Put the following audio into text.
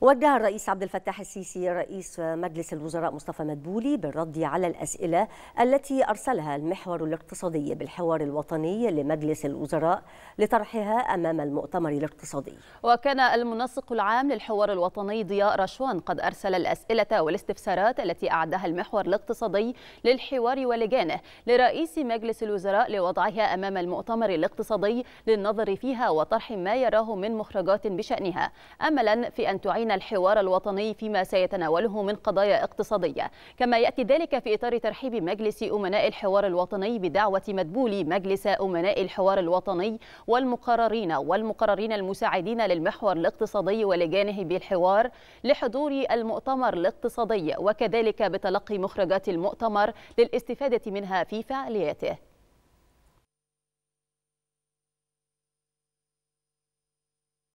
وجه الرئيس عبد الفتاح السيسي رئيس مجلس الوزراء مصطفى مدبولي بالرد على الأسئلة التي أرسلها المحور الاقتصادي بالحوار الوطني لمجلس الوزراء لطرحها أمام المؤتمر الاقتصادي وكان المنسق العام للحوار الوطني ضياء رشوان قد أرسل الأسئلة والاستفسارات التي أعدها المحور الاقتصادي للحوار ولجانه لرئيس مجلس الوزراء لوضعها أمام المؤتمر الاقتصادي للنظر فيها وطرح ما يراه من مخرجات بشأنها أملا في أن تعين علينا الحوار الوطني فيما سيتناوله من قضايا اقتصادية كما يأتي ذلك في إطار ترحيب مجلس أمناء الحوار الوطني بدعوة مدبولي مجلس أمناء الحوار الوطني والمقررين والمقررين المساعدين للمحور الاقتصادي ولجانه بالحوار لحضور المؤتمر الاقتصادي وكذلك بتلقي مخرجات المؤتمر للاستفادة منها في فعالياته